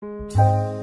嗯。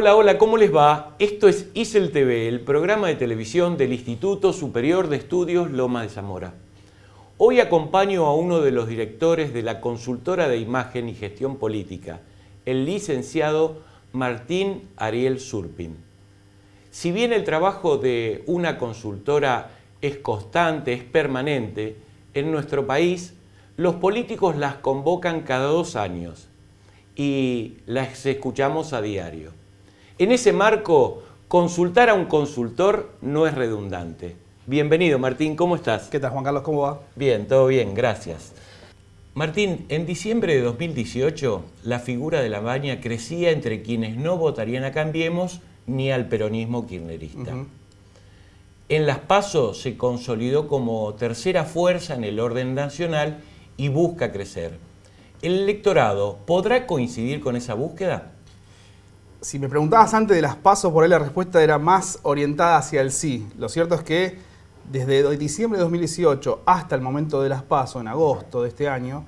Hola, hola, ¿cómo les va? Esto es ISEL TV, el programa de televisión del Instituto Superior de Estudios Loma de Zamora. Hoy acompaño a uno de los directores de la Consultora de Imagen y Gestión Política, el licenciado Martín Ariel Surpin. Si bien el trabajo de una consultora es constante, es permanente, en nuestro país los políticos las convocan cada dos años y las escuchamos a diario. En ese marco, consultar a un consultor no es redundante. Bienvenido, Martín, ¿cómo estás? ¿Qué tal, Juan Carlos? ¿Cómo va? Bien, todo bien, gracias. Martín, en diciembre de 2018, la figura de la baña crecía entre quienes no votarían a Cambiemos ni al peronismo kirchnerista. En las pasos se consolidó como tercera fuerza en el orden nacional y busca crecer. ¿El electorado podrá coincidir con esa búsqueda? si me preguntabas antes de las pasos, por ahí la respuesta era más orientada hacia el sí. Lo cierto es que desde diciembre de 2018 hasta el momento de las pasos, en agosto de este año,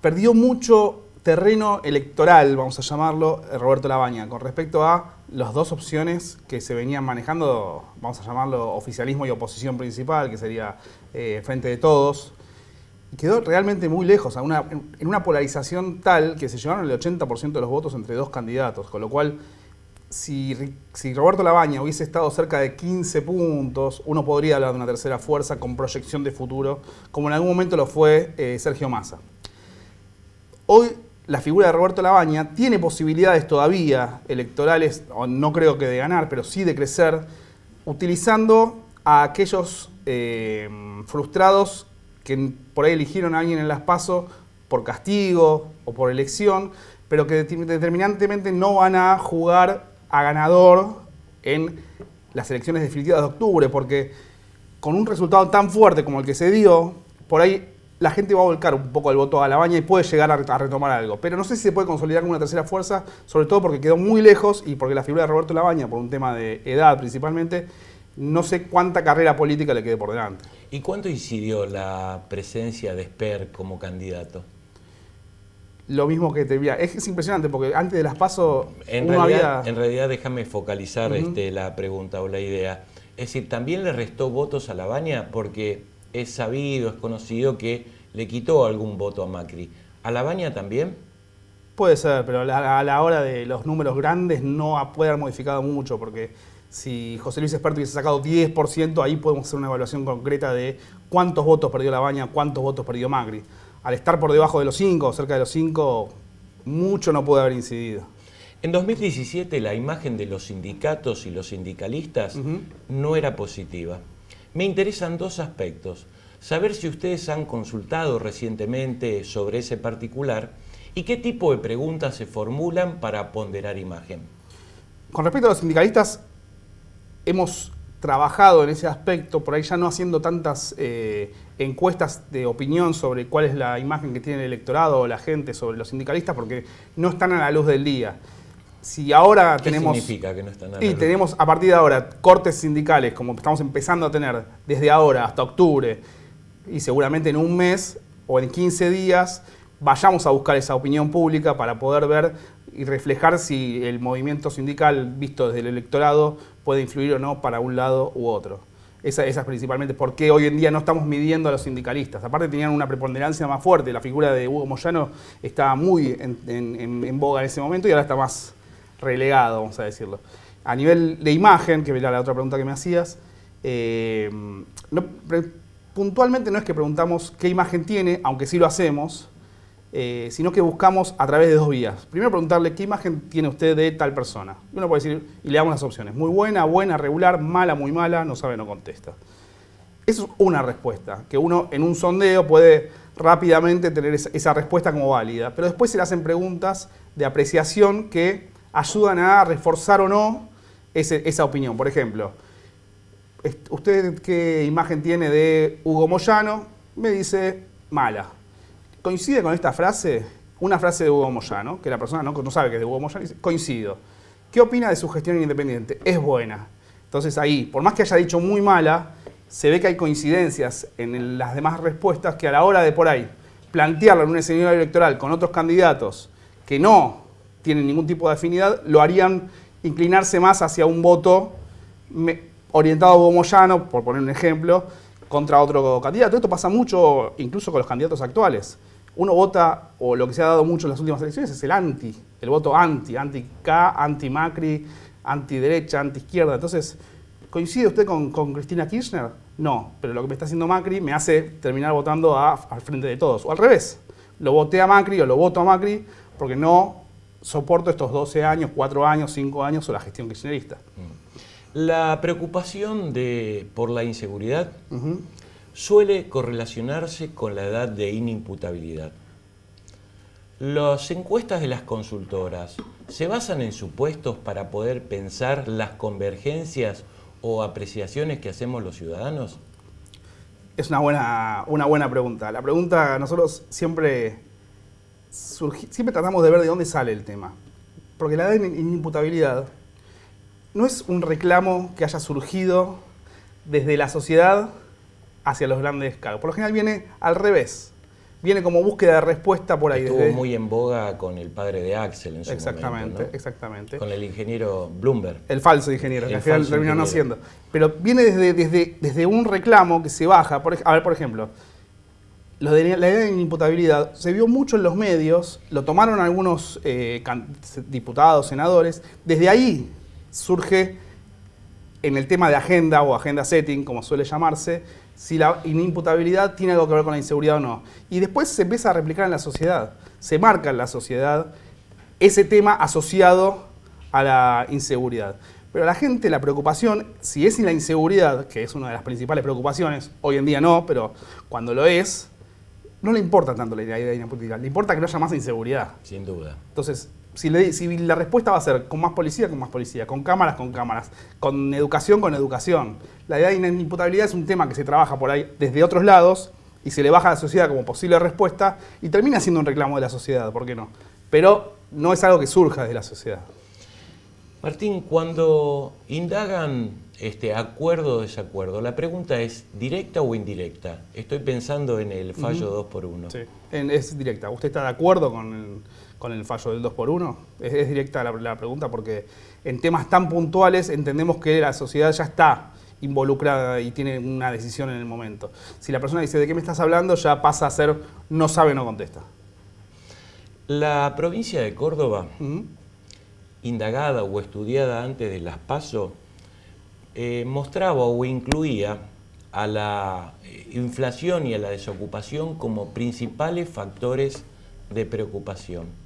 perdió mucho terreno electoral, vamos a llamarlo, eh, Roberto Labaña, con respecto a las dos opciones que se venían manejando, vamos a llamarlo oficialismo y oposición principal, que sería eh, Frente de Todos, quedó realmente muy lejos, en una polarización tal que se llevaron el 80% de los votos entre dos candidatos, con lo cual si, Roberto Labaña hubiese estado cerca de 15 puntos, uno podría hablar de una tercera fuerza con proyección de futuro, como en algún momento lo fue eh, Sergio Massa. Hoy la figura de Roberto Labaña tiene posibilidades todavía electorales, no creo que de ganar, pero sí de crecer, utilizando a aquellos eh, frustrados que por ahí eligieron a alguien en las Pasos por castigo o por elección, pero que determinantemente no van a jugar a ganador en las elecciones definitivas de octubre, porque con un resultado tan fuerte como el que se dio, por ahí la gente va a volcar un poco el voto a la baña y puede llegar a retomar algo. Pero no sé si se puede consolidar como una tercera fuerza, sobre todo porque quedó muy lejos y porque la figura de Roberto Labaña, por un tema de edad principalmente, no sé cuánta carrera política le quede por delante. ¿Y cuánto incidió la presencia de Esper como candidato? Lo mismo que te vi Es, impresionante porque antes de las pasos. En, realidad, en realidad, déjame focalizar este, la pregunta o la idea. Es decir, ¿también le restó votos a Lavagna? Porque es sabido, es conocido que le quitó algún voto a Macri. ¿A Lavagna también? Puede ser, pero a la hora de los números grandes no puede haber modificado mucho porque si José Luis Esperto hubiese sacado 10%, ahí podemos hacer una evaluación concreta de cuántos votos perdió La Baña, cuántos votos perdió Magri. Al estar por debajo de los 5, cerca de los 5, mucho no puede haber incidido. En 2017 la imagen de los sindicatos y los sindicalistas no era positiva. Me interesan dos aspectos. Saber si ustedes han consultado recientemente sobre ese particular y qué tipo de preguntas se formulan para ponderar imagen. Con respecto a los sindicalistas, hemos trabajado en ese aspecto, por ahí ya no haciendo tantas eh, encuestas de opinión sobre cuál es la imagen que tiene el electorado o la gente sobre los sindicalistas, porque no están a la luz del día. Si ahora ¿Qué tenemos. significa que no están a la luz? Y tenemos a partir de ahora cortes sindicales, como estamos empezando a tener desde ahora hasta octubre, y seguramente en un mes o en 15 días vayamos a buscar esa opinión pública para poder ver y reflejar si el movimiento sindical visto desde el electorado puede influir o no para un lado u otro. Esa, esas principalmente, porque hoy en día no estamos midiendo a los sindicalistas. Aparte tenían una preponderancia más fuerte, la figura de Hugo Moyano estaba muy en, boga en ese momento y ahora está más relegado, vamos a decirlo. A nivel de imagen, que era la otra pregunta que me hacías, eh, puntualmente no es que preguntamos qué imagen tiene, aunque sí lo hacemos, eh, sino que buscamos a través de dos vías. Primero preguntarle qué imagen tiene usted de tal persona. Uno puede decir, y le damos las opciones, muy buena, buena, regular, mala, muy mala, no sabe, no contesta. Eso es una respuesta, que uno en un sondeo puede rápidamente tener esa respuesta como válida, pero después se le hacen preguntas de apreciación que ayudan a reforzar o no esa opinión. Por ejemplo, ¿usted qué imagen tiene de Hugo Moyano? Me dice mala coincide con esta frase, una frase de Hugo Moyano, que la persona no, sabe que es de Hugo Moyano, dice, coincido. ¿Qué opina de su gestión independiente? Es buena. Entonces ahí, por más que haya dicho muy mala, se ve que hay coincidencias en las demás respuestas que a la hora de por ahí plantearlo en un escenario electoral con otros candidatos que no tienen ningún tipo de afinidad, lo harían inclinarse más hacia un voto orientado a Hugo Moyano, por poner un ejemplo, contra otro candidato. Esto pasa mucho incluso con los candidatos actuales uno vota, o lo que se ha dado mucho en las últimas elecciones, es el anti, el voto anti, anti-K, anti-Macri, anti-derecha, anti-izquierda. Entonces, ¿coincide usted con, Cristina Kirchner? No, pero lo que me está haciendo Macri me hace terminar votando al frente de todos, o al revés. Lo voté a Macri o lo voto a Macri porque no soporto estos 12 años, 4 años, 5 años o la gestión kirchnerista. Mm. La preocupación de, por la inseguridad suele correlacionarse con la edad de inimputabilidad. Las encuestas de las consultoras se basan en supuestos para poder pensar las convergencias o apreciaciones que hacemos los ciudadanos. Es una buena, una buena pregunta. La pregunta, nosotros siempre, siempre tratamos de ver de dónde sale el tema. Porque la edad de inimputabilidad no es un reclamo que haya surgido desde la sociedad hacia los grandes cargos. Por lo general viene al revés. Viene como búsqueda de respuesta por ahí. Estuvo muy en boga con el padre de Axel en su exactamente, momento. Exactamente, Con el ingeniero Bloomberg. El falso ingeniero, que al final terminó no siendo. Pero viene desde, desde, desde un reclamo que se baja. Por, a ver, por ejemplo, la idea de imputabilidad se vio mucho en los medios, lo tomaron algunos eh, diputados, senadores. Desde ahí surge, en el tema de agenda o agenda setting, como suele llamarse, si la inimputabilidad tiene algo que ver con la inseguridad o no. Y después se empieza a replicar en la sociedad, se marca en la sociedad ese tema asociado a la inseguridad. Pero a la gente la preocupación, si es la inseguridad, que es una de las principales preocupaciones, hoy en día no, pero cuando lo es, no le importa tanto la idea de inimputabilidad le importa que no haya más inseguridad. Sin duda. Entonces, si, la respuesta va a ser con más policía, con más policía, con cámaras, con cámaras, con educación, con educación. La idea de inimputabilidad es un tema que se trabaja por ahí desde otros lados y se le baja a la sociedad como posible respuesta y termina siendo un reclamo de la sociedad, ¿por qué no? Pero no es algo que surja de la sociedad. Martín, cuando indagan este acuerdo o desacuerdo, la pregunta es directa o indirecta. Estoy pensando en el fallo 2 por 1 Sí, es directa. ¿Usted está de acuerdo con, con el fallo del 2 por 1 Es, directa la, pregunta porque en temas tan puntuales entendemos que la sociedad ya está involucrada y tiene una decisión en el momento. Si la persona dice, ¿de qué me estás hablando? Ya pasa a ser, no sabe, no contesta. La provincia de Córdoba, indagada o estudiada antes de las eh, mostraba o incluía a la eh, inflación y a la desocupación como principales factores de preocupación.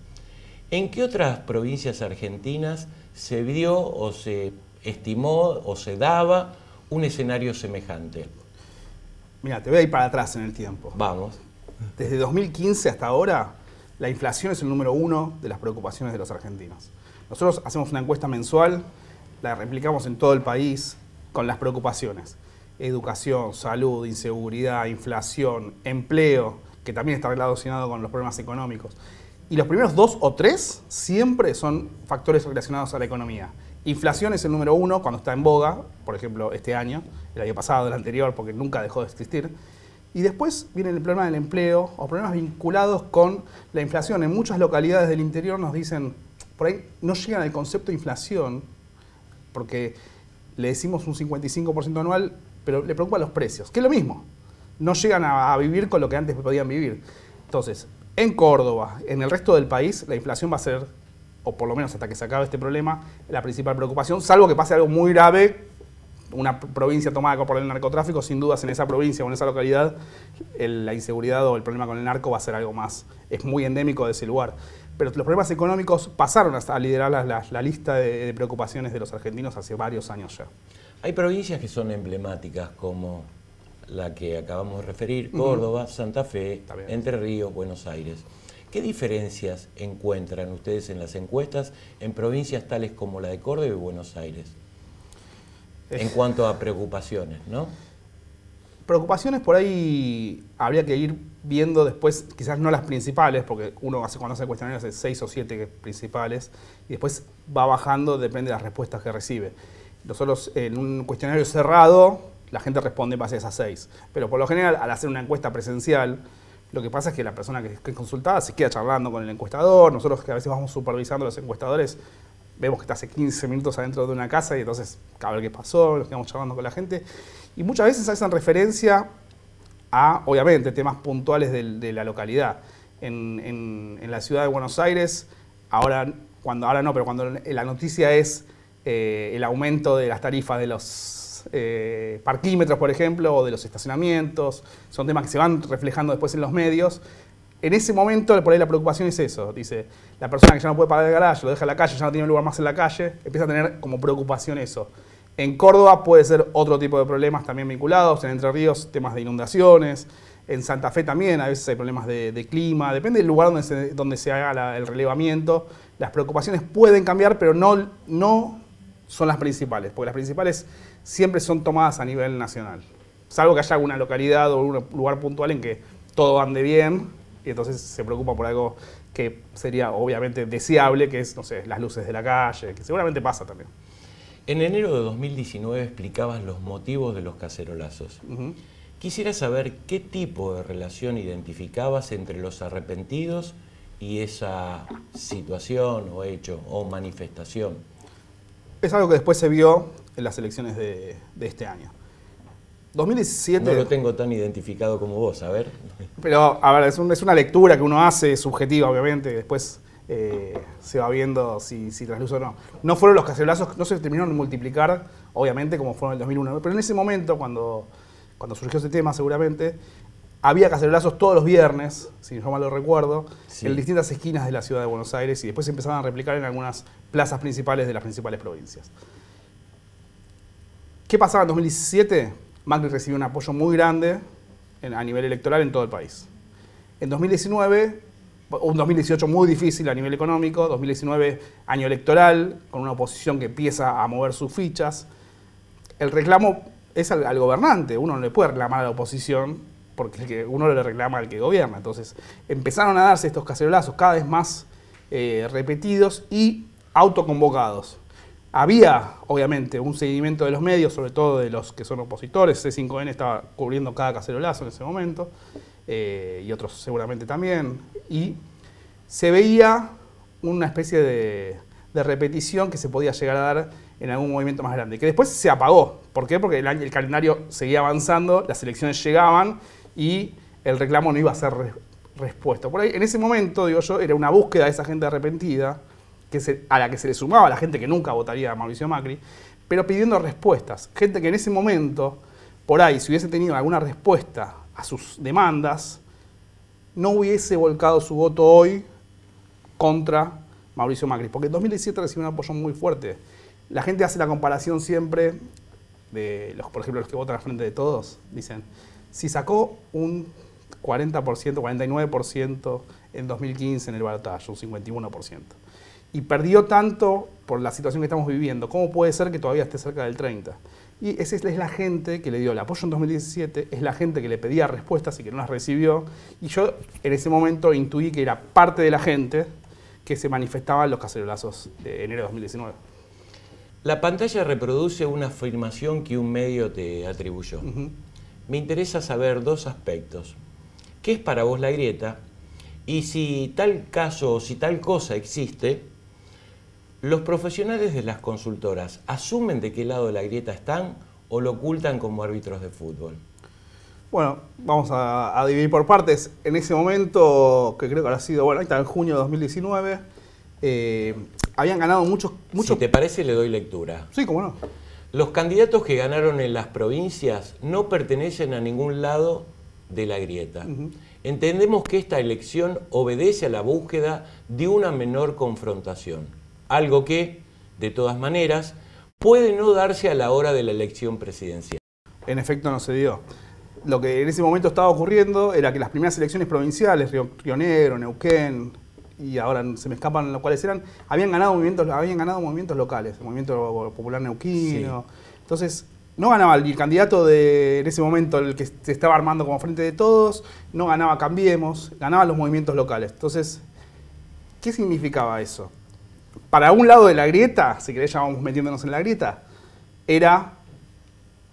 ¿En qué otras provincias argentinas se vio o se estimó o se daba un escenario semejante? Mira, te voy a ir para atrás en el tiempo. Vamos. Desde 2015 hasta ahora, la inflación es el número uno de las preocupaciones de los argentinos. Nosotros hacemos una encuesta mensual, la replicamos en todo el país con las preocupaciones. Educación, salud, inseguridad, inflación, empleo, que también está relacionado con los problemas económicos. Y los primeros dos o tres siempre son factores relacionados a la economía. Inflación es el número uno cuando está en boga, por ejemplo, este año, el año pasado, el anterior, porque nunca dejó de existir. Y después viene el problema del empleo o problemas vinculados con la inflación. En muchas localidades del interior nos dicen, por ahí no llegan al concepto de inflación, porque le decimos un 55% anual, pero le preocupan los precios, que es lo mismo. No llegan a, vivir con lo que antes podían vivir. Entonces, en Córdoba, en el resto del país, la inflación va a ser, o por lo menos hasta que se acabe este problema, la principal preocupación, salvo que pase algo muy grave, una provincia tomada por el narcotráfico, sin dudas en esa provincia o en esa localidad, la inseguridad o el problema con el narco va a ser algo más, es muy endémico de ese lugar. Pero los problemas económicos pasaron hasta a liderar la, lista de preocupaciones de los argentinos hace varios años ya. Hay provincias que son emblemáticas como la que acabamos de referir, Córdoba, Santa Fe, Entre Ríos, Buenos Aires. ¿Qué diferencias encuentran ustedes en las encuestas en provincias tales como la de Córdoba y Buenos Aires? En cuanto a preocupaciones, ¿no? Preocupaciones por ahí habría que ir viendo después, quizás no las principales, porque uno hace cuando hace cuestionarios hace seis o siete principales, y después va bajando, depende de las respuestas que recibe. Nosotros en un cuestionario cerrado la gente responde en base a esas seis. Pero por lo general, al hacer una encuesta presencial, lo que pasa es que la persona que es consultada se queda charlando con el encuestador. Nosotros que a veces vamos supervisando a los encuestadores, vemos que está hace 15 minutos adentro de una casa y entonces, cada ver qué pasó, nos quedamos charlando con la gente. Y muchas veces hacen referencia a, obviamente, temas puntuales de, la localidad. En, la ciudad de Buenos Aires, ahora, cuando, ahora no, pero cuando la noticia es eh, el aumento de las tarifas de los eh, parquímetros, por ejemplo, o de los estacionamientos, son temas que se van reflejando después en los medios. En ese momento, por ahí la preocupación es eso, dice, la persona que ya no puede pagar el garaje, lo deja en la calle, ya no tiene un lugar más en la calle, empieza a tener como preocupación eso. En Córdoba puede ser otro tipo de problemas también vinculados, en Entre Ríos temas de inundaciones, en Santa Fe también a veces hay problemas de, clima, depende del lugar donde se, haga el relevamiento, las preocupaciones pueden cambiar, pero no, no son las principales, porque las principales siempre son tomadas a nivel nacional. Salvo que haya alguna localidad o un lugar puntual en que todo ande bien y entonces se preocupa por algo que sería obviamente deseable, que es, no sé, las luces de la calle, que seguramente pasa también. En enero de 2019 explicabas los motivos de los cacerolazos. Quisiera saber qué tipo de relación identificabas entre los arrepentidos y esa situación o hecho o manifestación es algo que después se vio en las elecciones de, este año. 2017. No lo tengo tan identificado como vos, a ver. Pero, a ver, es, una lectura que uno hace, subjetiva, obviamente, después eh, se va viendo si, si trasluce o no. No fueron los cacerolazos, no se terminaron de multiplicar, obviamente, como fueron en el 2001. Pero en ese momento, cuando, cuando surgió ese tema, seguramente, había cacerolazos todos los viernes, si no mal lo recuerdo, en distintas esquinas de la ciudad de Buenos Aires y después se empezaban a replicar en algunas plazas principales de las principales provincias. ¿Qué pasaba en 2017? Macri recibió un apoyo muy grande a nivel electoral en todo el país. En 2019, un 2018 muy difícil a nivel económico, 2019 año electoral, con una oposición que empieza a mover sus fichas. El reclamo es al, al gobernante, uno no le puede reclamar a la oposición porque uno le reclama al que gobierna. Entonces empezaron a darse estos cacerolazos cada vez más eh, repetidos y autoconvocados. Había, obviamente, un seguimiento de los medios, sobre todo de los que son opositores. C5N estaba cubriendo cada cacerolazo en ese momento, eh, y otros seguramente también. Y se veía una especie de, repetición que se podía llegar a dar en algún movimiento más grande, que después se apagó. ¿Por qué? Porque el calendario seguía avanzando, las elecciones llegaban y el reclamo no iba a ser respuesta Por ahí, en ese momento, digo yo, era una búsqueda de esa gente arrepentida, que a la que se le sumaba la gente que nunca votaría a Mauricio Macri, pero pidiendo respuestas. Gente que en ese momento, por ahí, si hubiese tenido alguna respuesta a sus demandas, no hubiese volcado su voto hoy contra Mauricio Macri, porque en 2017 recibió un apoyo muy fuerte. La gente hace la comparación siempre de, los, por ejemplo, los que votan al frente de todos, dicen, si sacó un 40%, 49% en 2015 en el balotaje, un 51%, y perdió tanto por la situación que estamos viviendo, ¿cómo puede ser que todavía esté cerca del 30%? Y esa es la gente que le dio el apoyo en 2017, es la gente que le pedía respuestas y que no las recibió. Y yo en ese momento intuí que era parte de la gente que se manifestaba en los cacerolazos de enero de 2019. La pantalla reproduce una afirmación que un medio te atribuyó me interesa saber dos aspectos. ¿Qué es para vos la grieta? Y si tal caso o si tal cosa existe, ¿los profesionales de las consultoras asumen de qué lado de la grieta están o lo ocultan como árbitros de fútbol? Bueno, vamos a, dividir por partes. En ese momento, que creo que ha sido, bueno, ahí está en junio de 2019, eh, habían ganado muchos, muchos... Si te parece, le doy lectura. Sí, cómo no. Los candidatos que ganaron en las provincias no pertenecen a ningún lado de la grieta. Entendemos que esta elección obedece a la búsqueda de una menor confrontación, algo que, de todas maneras, puede no darse a la hora de la elección presidencial. En efecto, no se dio. Lo que en ese momento estaba ocurriendo era que las primeras elecciones provinciales, Río Negro, Neuquén, y ahora se me escapan los cuales eran, habían ganado movimientos, habían ganado movimientos locales, el movimiento popular neuquino. Entonces, no ganaba el candidato de en ese momento, el que se estaba armando como frente de todos, no ganaba Cambiemos, ganaba los movimientos locales. Entonces, ¿qué significaba eso? Para un lado de la grieta, si querés ya vamos metiéndonos en la grieta, era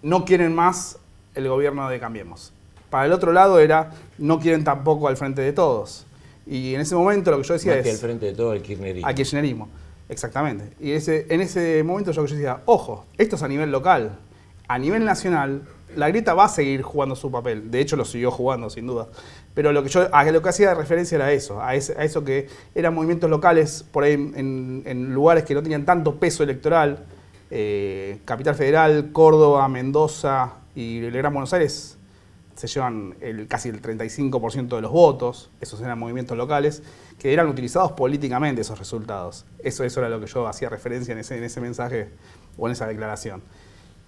no quieren más el gobierno de Cambiemos. Para el otro lado era no quieren tampoco al frente de todos. Y en ese momento lo que yo decía Más es... Que al frente de todo el kirchnerismo. Al kirchnerismo, exactamente. Y ese, en ese momento yo, yo decía, ojo, esto es a nivel local. A nivel nacional, la grieta va a seguir jugando su papel. De hecho, lo siguió jugando, sin duda. Pero lo que yo lo que hacía de referencia era eso, a, eso que eran movimientos locales, por ahí en, lugares que no tenían tanto peso electoral, eh, Capital Federal, Córdoba, Mendoza y el Gran Buenos Aires se llevan el, casi el 35% de los votos, esos eran movimientos locales, que eran utilizados políticamente esos resultados. Eso, eso era lo que yo hacía referencia en ese, en ese mensaje o en esa declaración.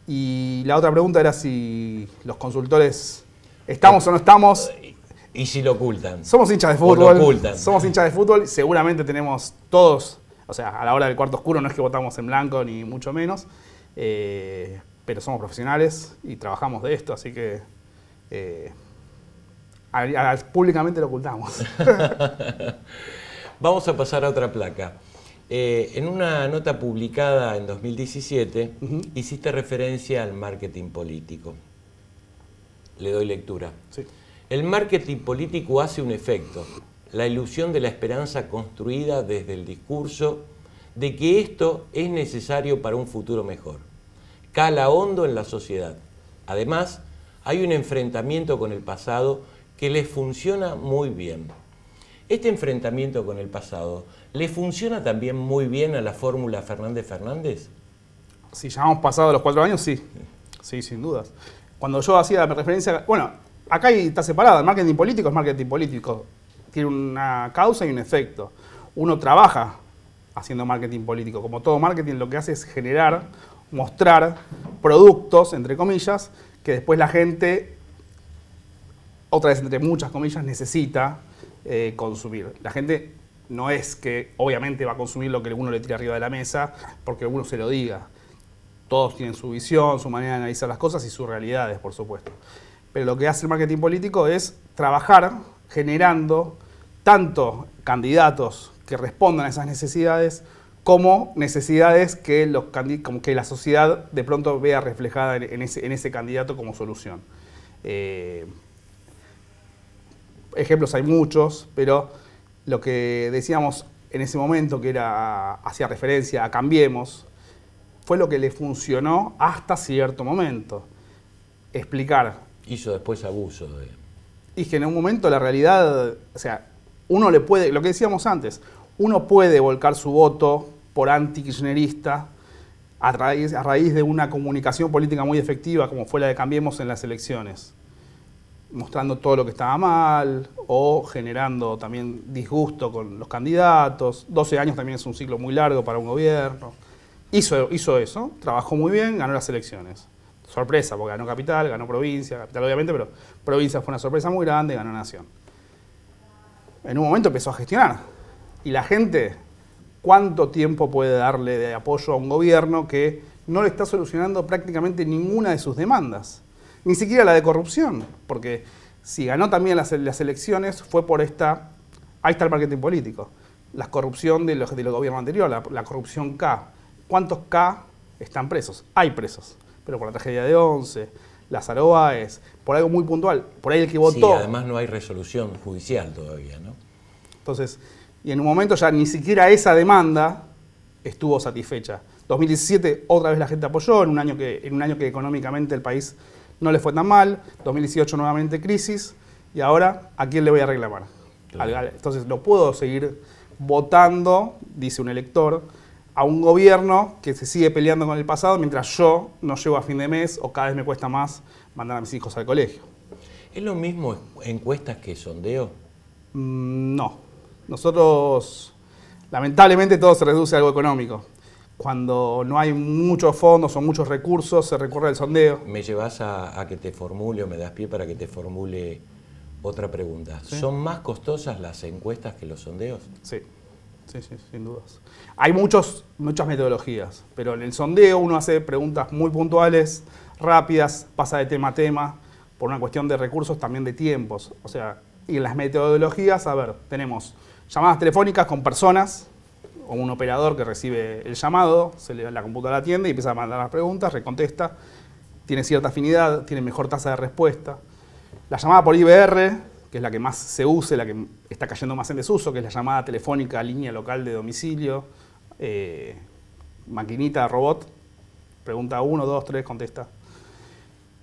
Y la otra pregunta era si los consultores estamos o no estamos. Y si lo ocultan. Somos hinchas de fútbol. lo ocultan. Somos hinchas de fútbol. Seguramente tenemos todos, o sea, a la hora del cuarto oscuro no es que votamos en blanco ni mucho menos, eh, pero somos profesionales y trabajamos de esto, así que eh, públicamente lo ocultamos. Vamos a pasar a otra placa. Eh, en una nota publicada en 2017 hiciste referencia al marketing político. Le doy lectura. El marketing político hace un efecto, la ilusión de la esperanza construida desde el discurso de que esto es necesario para un futuro mejor. Cala hondo en la sociedad. Además, hay un enfrentamiento con el pasado que les funciona muy bien. Este enfrentamiento con el pasado, ¿le funciona también muy bien a la fórmula Fernández Fernández? Si ya hemos pasado los cuatro años, sí. Sí, sin dudas. Cuando yo hacía referencia, bueno, acá está separada, el marketing político es marketing político. Tiene una causa y un efecto. Uno trabaja haciendo marketing político. Como todo marketing lo que hace es generar, mostrar productos, entre comillas, que después la gente, otra vez entre muchas comillas, necesita eh, consumir. La gente no es que obviamente va a consumir lo que uno le tira arriba de la mesa porque uno se lo diga. Todos tienen su visión, su manera de analizar las cosas y sus realidades, por supuesto. Pero lo que hace el marketing político es trabajar generando tanto candidatos que respondan a esas necesidades, como necesidades que, los, como que la sociedad de pronto vea reflejada en ese, candidato como solución. Eh, ejemplos hay muchos, pero lo que decíamos en ese momento, que era hacía referencia a Cambiemos, fue lo que le funcionó hasta cierto momento. Explicar. Hizo después abuso de... Y que en un momento la realidad, o sea, uno le puede, lo que decíamos antes, uno puede volcar su voto por anti a raíz, a raíz de una comunicación política muy efectiva como fue la de Cambiemos en las elecciones, mostrando todo lo que estaba mal o generando también disgusto con los candidatos. 12 años también es un ciclo muy largo para un gobierno. Hizo, hizo eso, trabajó muy bien, ganó las elecciones. Sorpresa, porque ganó Capital, ganó Provincia, Capital obviamente, pero Provincia fue una sorpresa muy grande, ganó Nación. En un momento empezó a gestionar y la gente cuánto tiempo puede darle de apoyo a un gobierno que no le está solucionando prácticamente ninguna de sus demandas, ni siquiera la de corrupción, porque si ganó también las, elecciones fue por esta, ahí está el marketing político, la corrupción de los, gobiernos anteriores, la, corrupción K. ¿Cuántos K están presos? Hay presos, pero por la tragedia de 11, las es por algo muy puntual, por ahí el que votó. Sí, además no hay resolución judicial todavía, ¿no? Entonces, y en un momento ya ni siquiera esa demanda estuvo satisfecha. 2017 otra vez la gente apoyó, en un año que, en un año que económicamente el país no le fue tan mal, 2018 nuevamente crisis, y ahora ¿a quién le voy a reclamar? Entonces ¿lo puedo seguir votando, dice un elector, a un gobierno que se sigue peleando con el pasado mientras yo no llevo a fin de mes o cada vez me cuesta más mandar a mis hijos al colegio. ¿Es lo mismo encuestas que sondeo? Mm, no. Nosotros, lamentablemente, todo se reduce a algo económico. Cuando no hay muchos fondos o muchos recursos, se recurre al sondeo. Me llevas a, que te formule o me das pie para que te formule otra pregunta. ¿Son más costosas las encuestas que los sondeos? Sí. Sí, sin dudas. Hay muchos, muchas metodologías, pero en el sondeo uno hace preguntas muy puntuales, rápidas, pasa de tema a tema, por una cuestión de recursos, también de tiempos. O sea, y las metodologías, a ver, tenemos llamadas telefónicas con personas o un operador que recibe el llamado, se le, da la computadora a la tienda y empieza a mandar las preguntas, recontesta, tiene cierta afinidad, tiene mejor tasa de respuesta. La llamada por IBR, que es la que más se use, la que está cayendo más en desuso, que es la llamada telefónica a línea local de domicilio, eh, maquinita, robot, pregunta uno, dos, tres, contesta.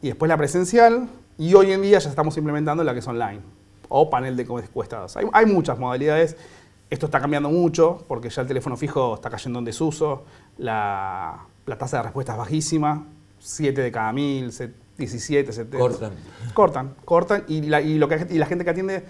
Y después la presencial, y hoy en día ya estamos implementando la que es online o panel de encuestadas. Hay, hay muchas modalidades. Esto está cambiando mucho porque ya el teléfono fijo está cayendo en desuso, la, tasa de respuesta es bajísima, 7 de cada 1000, 17, 70. Cortan. Cortan, cortan y la, lo que, la gente que atiende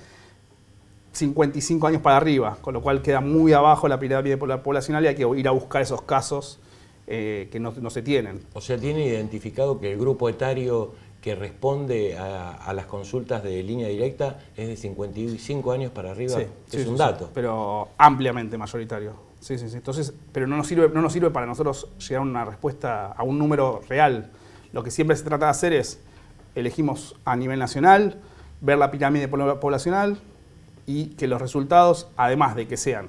55 años para arriba, con lo cual queda muy abajo la pirámide poblacional y hay que ir a buscar esos casos eh, que no, no, se tienen. O sea, tiene identificado que el grupo etario que responde a, las consultas de línea directa es de 55 años para arriba. es un dato. pero ampliamente mayoritario. Sí, sí, sí. Entonces, pero no nos, sirve, no nos sirve para nosotros llegar a una respuesta, a un número real. Lo que siempre se trata de hacer es, elegimos a nivel nacional, ver la pirámide poblacional y que los resultados, además de que sean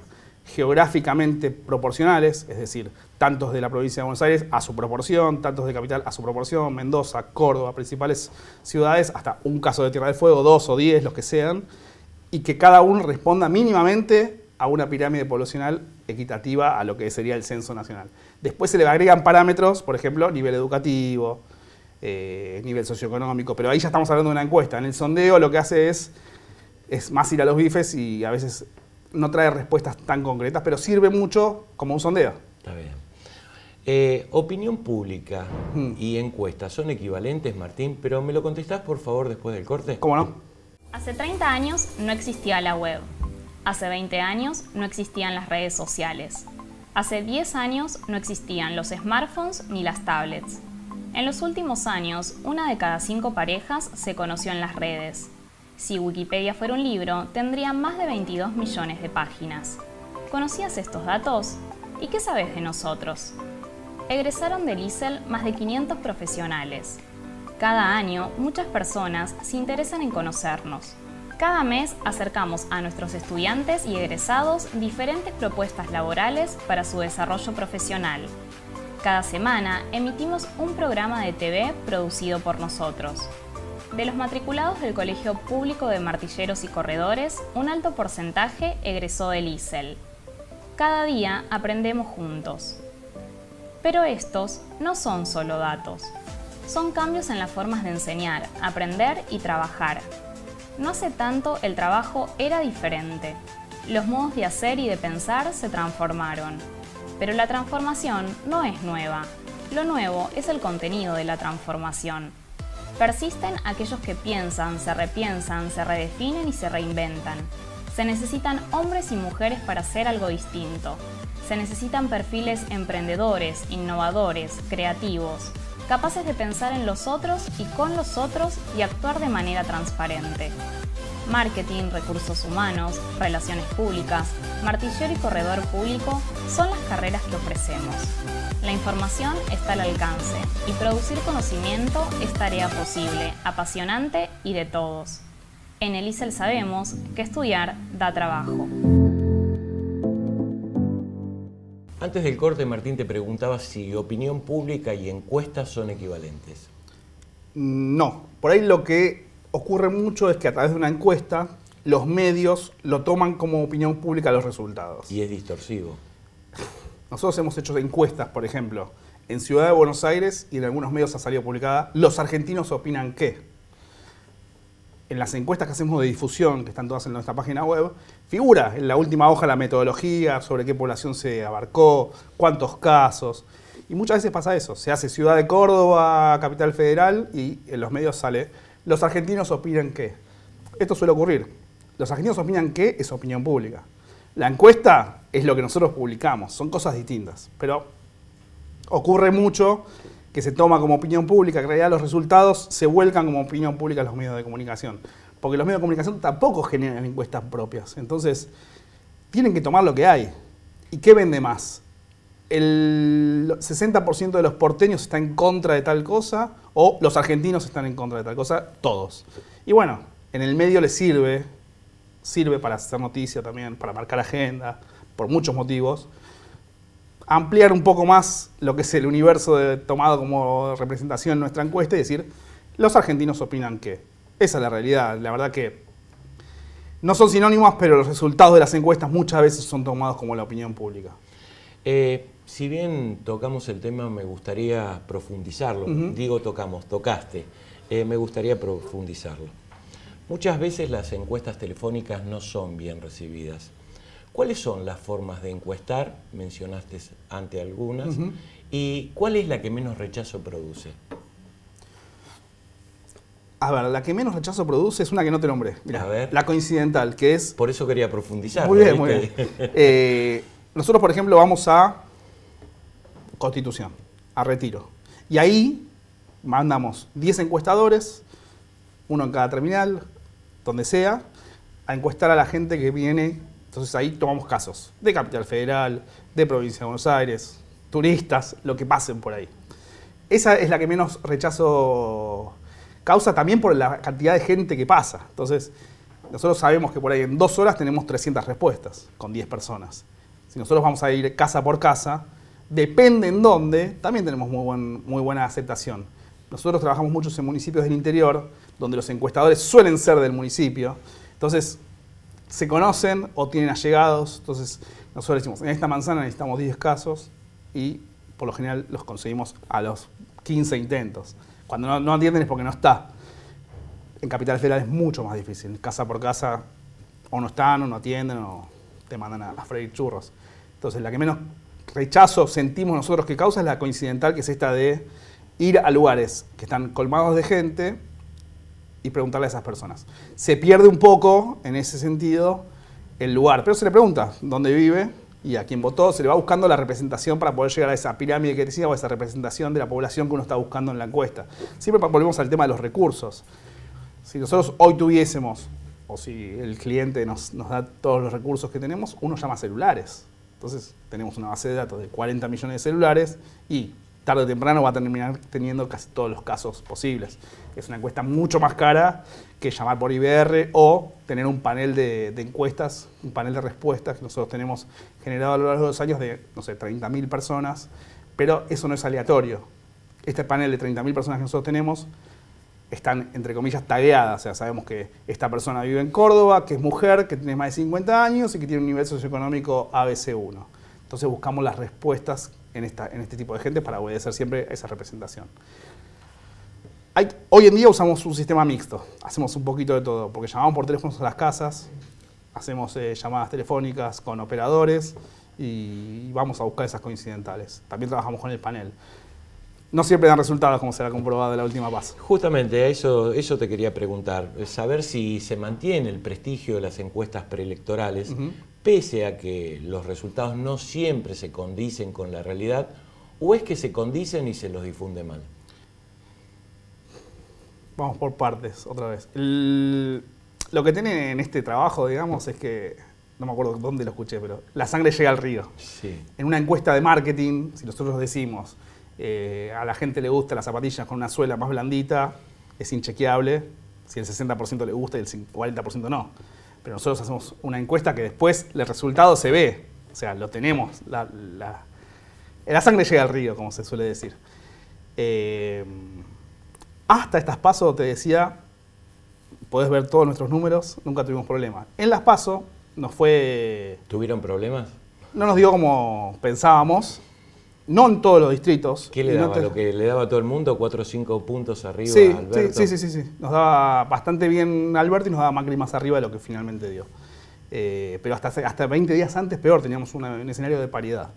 geográficamente proporcionales, es decir, tantos de la provincia de Buenos Aires a su proporción, tantos de Capital a su proporción, Mendoza, Córdoba, principales ciudades, hasta un caso de Tierra del Fuego, dos o diez, los que sean, y que cada uno responda mínimamente a una pirámide poblacional equitativa a lo que sería el censo nacional. Después se le agregan parámetros, por ejemplo, nivel educativo, eh, nivel socioeconómico, pero ahí ya estamos hablando de una encuesta. En el sondeo lo que hace es, es más ir a los bifes y a veces no trae respuestas tan concretas, pero sirve mucho como un sondeo. Está bien. Eh, opinión pública hmm. y encuestas son equivalentes, Martín, pero ¿me lo contestás por favor después del corte? ¿Cómo no? Hace 30 años no existía la web. Hace 20 años no existían las redes sociales. Hace 10 años no existían los smartphones ni las tablets. En los últimos años, una de cada cinco parejas se conoció en las redes. Si Wikipedia fuera un libro, tendría más de 22 millones de páginas. ¿Conocías estos datos? ¿Y qué sabes de nosotros? egresaron del ISEL más de 500 profesionales. Cada año, muchas personas se interesan en conocernos. Cada mes acercamos a nuestros estudiantes y egresados diferentes propuestas laborales para su desarrollo profesional. Cada semana emitimos un programa de TV producido por nosotros. De los matriculados del Colegio Público de Martilleros y Corredores, un alto porcentaje egresó del ISEL. Cada día aprendemos juntos. Pero estos no son solo datos, son cambios en las formas de enseñar, aprender y trabajar. No hace tanto el trabajo era diferente, los modos de hacer y de pensar se transformaron. Pero la transformación no es nueva, lo nuevo es el contenido de la transformación. Persisten aquellos que piensan, se repiensan, se redefinen y se reinventan. Se necesitan hombres y mujeres para hacer algo distinto. Se necesitan perfiles emprendedores, innovadores, creativos, capaces de pensar en los otros y con los otros y actuar de manera transparente. Marketing, recursos humanos, relaciones públicas, martillero y corredor público son las carreras que ofrecemos. La información está al alcance y producir conocimiento es tarea posible, apasionante y de todos. En el sabemos que estudiar da trabajo. Antes del corte, Martín, te preguntaba si opinión pública y encuestas son equivalentes. No, por ahí lo que ocurre mucho es que a través de una encuesta los medios lo toman como opinión pública los resultados. Y es distorsivo. Nosotros hemos hecho encuestas, por ejemplo, en Ciudad de Buenos Aires y en algunos medios ha salido publicada, los argentinos opinan qué. En las encuestas que hacemos de difusión, que están todas en nuestra página web, figura en la última hoja la metodología, sobre qué población se abarcó, cuántos casos. Y muchas veces pasa eso. Se hace Ciudad de Córdoba, Capital Federal, y en los medios sale, los argentinos opinan qué. Esto suele ocurrir. Los argentinos opinan qué es opinión pública. La encuesta es lo que nosotros publicamos, son cosas distintas. Pero ocurre mucho que se toma como opinión pública, que en realidad los resultados se vuelcan como opinión pública a los medios de comunicación porque los medios de comunicación tampoco generan encuestas propias. Entonces, tienen que tomar lo que hay. ¿Y qué vende más? ¿El 60% de los porteños está en contra de tal cosa o los argentinos están en contra de tal cosa? Todos. Y bueno, en el medio les sirve, sirve para hacer noticia también, para marcar agenda, por muchos motivos. Ampliar un poco más lo que es el universo tomado como representación en nuestra encuesta y decir, los argentinos opinan qué. Esa es la realidad. La verdad que no son sinónimos, pero los resultados de las encuestas muchas veces son tomados como la opinión pública. Eh, si bien tocamos el tema, me gustaría profundizarlo. Digo tocamos, tocaste. Eh, me gustaría profundizarlo. Muchas veces las encuestas telefónicas no son bien recibidas. ¿Cuáles son las formas de encuestar? Mencionaste ante algunas. ¿Y cuál es la que menos rechazo produce? A ver, la que menos rechazo produce es una que no te nombré. Mirá, a ver. La coincidental, que es. Por eso quería profundizar. Muy bien, muy bien. Eh, nosotros, por ejemplo, vamos a Constitución, a Retiro. Y ahí mandamos 10 encuestadores, uno en cada terminal, donde sea, a encuestar a la gente que viene. Entonces ahí tomamos casos de Capital Federal, de Provincia de Buenos Aires, turistas, lo que pasen por ahí. Esa es la que menos rechazo causa también por la cantidad de gente que pasa. Entonces, nosotros sabemos que por ahí en dos horas tenemos 300 respuestas con 10 personas. Si nosotros vamos a ir casa por casa, depende en dónde, también tenemos muy, buena aceptación. Nosotros trabajamos muchos en municipios del interior, donde los encuestadores suelen ser del municipio. Entonces, se conocen o tienen allegados. Entonces, nosotros decimos, en esta manzana necesitamos 10 casos y por lo general los conseguimos a los 15 intentos. Cuando no, atienden es porque no está. En Capital Federal es mucho más difícil. Casa por casa, o no están, o no atienden, o te mandan a, a freír churros. Entonces, la que menos rechazo sentimos nosotros que causa es la coincidental, que es esta de ir a lugares que están colmados de gente y preguntarle a esas personas. Se pierde un poco, en ese sentido, el lugar. Pero se le pregunta dónde vive, y a quien votó, se le va buscando la representación para poder llegar a esa pirámide que decía o a esa representación de la población que uno está buscando en la encuesta. Siempre volvemos al tema de los recursos. Si nosotros hoy tuviésemos, o si el cliente nos, nos da todos los recursos que tenemos, uno llama celulares. Entonces tenemos una base de datos de 40 millones de celulares y tarde o temprano va a terminar teniendo casi todos los casos posibles. Es una encuesta mucho más cara que llamar por IBR o tener un panel de, encuestas, un panel de respuestas que nosotros tenemos generado a lo largo de los años de, no sé, 30.000 personas, pero eso no es aleatorio. Este panel de 30.000 personas que nosotros tenemos están, entre comillas, tagueadas. O sea, sabemos que esta persona vive en Córdoba, que es mujer, que tiene más de 50 años y que tiene un nivel socioeconómico ABC1. Entonces buscamos las respuestas en, esta, en este tipo de gente para obedecer siempre esa representación. hoy en día usamos un sistema mixto, hacemos un poquito de todo, porque llamamos por teléfonos a las casas, hacemos eh, llamadas telefónicas con operadores y, vamos a buscar esas coincidentales. También trabajamos con el panel no siempre dan resultados, como se ha comprobado en la última paz. Justamente, eso, eso te quería preguntar. Eh, saber si se mantiene el prestigio de las encuestas preelectorales, pese a que los resultados no siempre se condicen con la realidad, o es que se condicen y se los difunde mal? Vamos por partes, otra vez. lo que tiene en este trabajo, digamos, es que, no me acuerdo dónde lo escuché, pero la sangre llega al río. En una encuesta de marketing, si nosotros decimos, eh, a la gente le gusta las zapatillas con una suela más blandita, es inchequeable, si el 60% le gusta y el 40% no nosotros hacemos una encuesta que después el resultado se ve. O sea, lo tenemos. La, sangre llega al río, como se suele decir. Eh, hasta estas pasos te decía, podés ver todos nuestros números, nunca tuvimos problemas. En las pasos nos fue... ¿Tuvieron problemas? No nos dio como pensábamos no en todos los distritos. ¿Qué le daba? ¿Lo que le daba a todo el mundo? ¿Cuatro o cinco puntos arriba sí, a Alberto? Sí, sí, sí, sí, Nos daba bastante bien Alberto y nos daba Macri más arriba de lo que finalmente dio. Eh, pero hasta, hasta 20 días antes, peor, teníamos un escenario de paridad.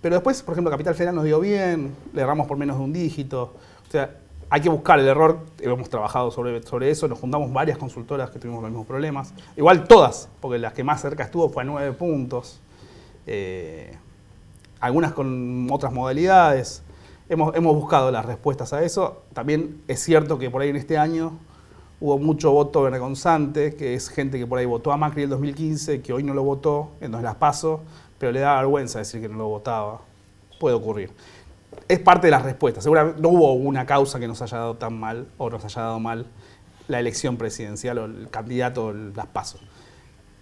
Pero después, por ejemplo, Capital Federal nos dio bien, le erramos por menos de un dígito. O sea, hay que buscar el error, hemos trabajado sobre, sobre eso, nos juntamos varias consultoras que tuvimos los mismos problemas. Igual todas, porque las que más cerca estuvo fue a nueve puntos. Eh, algunas con otras modalidades. Hemos, hemos, buscado las respuestas a eso. También es cierto que por ahí en este año hubo mucho voto vergonzante, que es gente que por ahí votó a Macri en el 2015, que hoy no lo votó, entonces las paso, pero le da vergüenza decir que no lo votaba. Puede ocurrir. Es parte de las respuestas. Seguramente no hubo una causa que nos haya dado tan mal o nos haya dado mal la elección presidencial o el candidato las pasos.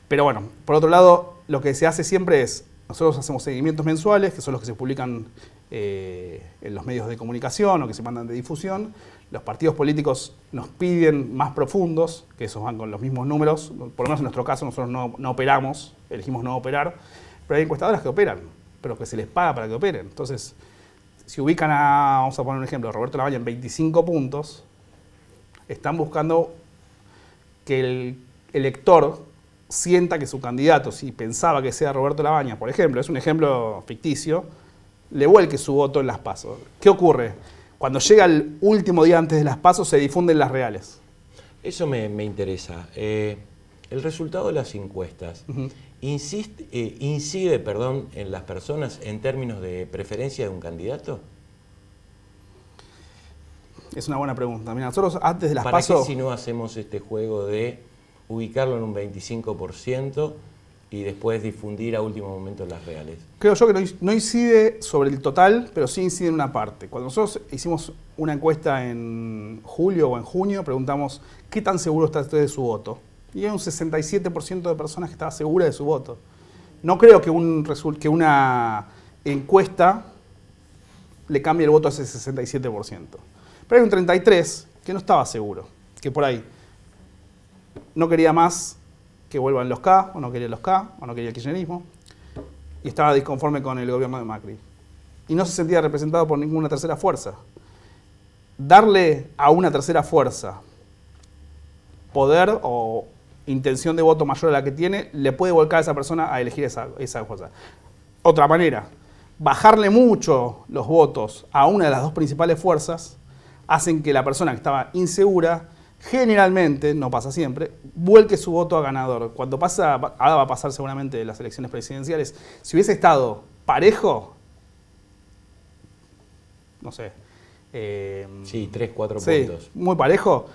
Pero bueno, por otro lado, lo que se hace siempre es nosotros hacemos seguimientos mensuales, que son los que se publican eh, en los medios de comunicación o que se mandan de difusión. Los partidos políticos nos piden más profundos, que esos van con los mismos números. Por lo menos en nuestro caso nosotros no, operamos, elegimos no operar, pero hay encuestadoras que operan, pero que se les paga para que operen. Entonces, si ubican a, vamos a poner un ejemplo, Roberto Lavalle en 25 puntos, están buscando que el elector sienta que su candidato, si pensaba que sea Roberto Labaña, por ejemplo, es un ejemplo ficticio, le vuelque su voto en las pasos. ¿Qué ocurre? Cuando llega el último día antes de las pasos se difunden las reales. Eso me, interesa. Eh, el resultado de las encuestas eh, incide perdón, en las personas en términos de preferencia de un candidato. Es una buena pregunta. nosotros antes de las ¿Para pasos... qué si no hacemos este juego de ubicarlo en un 25% y después difundir a último momento las reales. Creo yo que no incide sobre el total, pero sí incide en una parte. Cuando nosotros hicimos una encuesta en julio o en junio, preguntamos qué tan seguro está usted de su voto. Y hay un 67% de personas que estaba segura de su voto. No creo que, un, que una encuesta le cambie el voto a ese 67%. Pero hay un 33% que no estaba seguro, que por ahí no quería más que vuelvan los K, o no quería los K, o no quería el kirchnerismo, y estaba disconforme con el gobierno de Macri. Y no se sentía representado por ninguna tercera fuerza. Darle a una tercera fuerza poder o intención de voto mayor a la que tiene, le puede volcar a esa persona a elegir esa, esa cosa. Otra manera, bajarle mucho los votos a una de las dos principales fuerzas hacen que la persona que estaba insegura, generalmente, no pasa siempre, vuelque su voto a ganador. Cuando pasa, ahora va a pasar seguramente las elecciones presidenciales, si hubiese estado parejo, no sé. Eh, sí, tres, cuatro puntos. Muy parejo.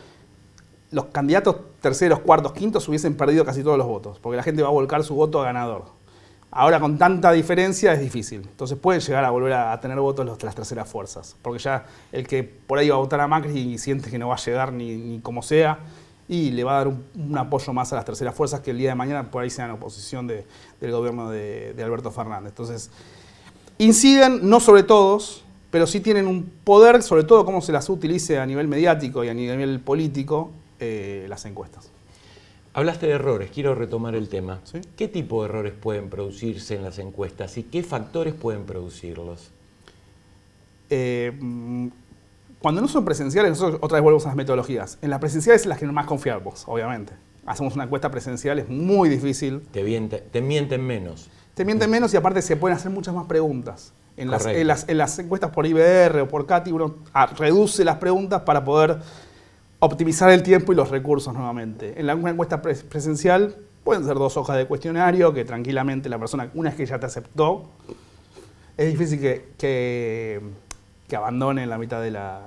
Los candidatos terceros, cuartos, quintos hubiesen perdido casi todos los votos, porque la gente va a volcar su voto a ganador. Ahora con tanta diferencia es difícil. Entonces pueden llegar a volver a, tener votos las terceras fuerzas, porque ya el que por ahí va a votar a Macri y siente que no va a llegar ni como sea, y le va a dar un, apoyo más a las terceras fuerzas que el día de mañana por ahí sean oposición del gobierno de, Alberto Fernández. Entonces, inciden, no sobre todos, pero sí tienen un poder, sobre todo cómo se las utilice a nivel mediático y a nivel político eh, las encuestas. Hablaste de errores, quiero retomar el tema. ¿Qué tipo de errores pueden producirse en las encuestas y qué factores pueden producirlos? Eh, mm, cuando no son presenciales, nosotros otra vez volvemos a las metodologías. En las presenciales es las que más confiamos, obviamente. Hacemos una encuesta presencial, es muy difícil. Te, mienten menos. Te mienten menos y aparte se pueden hacer muchas más preguntas. En las, encuestas por IBR o por CATI uno ah, reduce las preguntas para poder optimizar el tiempo y los recursos nuevamente. En la, una encuesta presencial pueden ser dos hojas de cuestionario que tranquilamente la persona, una vez que ya te aceptó, es difícil que que abandone la mitad de la,